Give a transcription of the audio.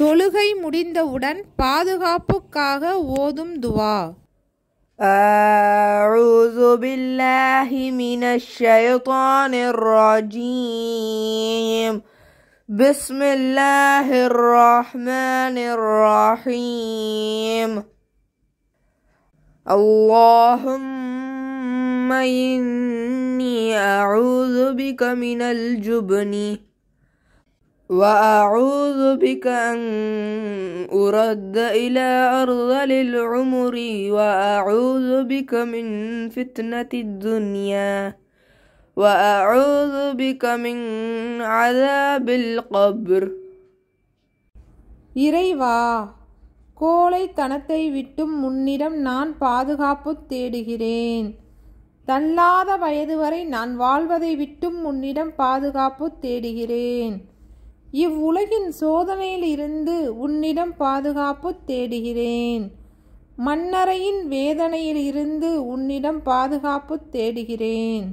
தொழுகை முடிந்தவுடன் பாதுகாப்புக்காக ஓதும் துவா أعوذ بالله من الشيطان الرجيم بسم الله الرحمن الرحيم اللهم إني أعوذ بك من الجبن وأعوذ بك أن أرد إلى أرذل العمر وأعوذ بك من فتنة الدنيا وأعوذ بك من عذاب القبر இறைவா கோழைத்தனத்தை விட்டும் முன்னிடம் நான் பாதுகாப்பு தேடுகிறேன் தள்ளாத வயது வரை நான் வாழ்வதை விட்டும் முன்னிடம் பாதுகாப்பு தேடுகிறேன் இவ்வுலகின் சோதனையிலிருந்து உன்னிடம் பாதுகாப்பு தேடுகிறேன் மன்னரையின் வேதனையிலிருந்து உன்னிடம் பாதுகாப்பு தேடுகிறேன்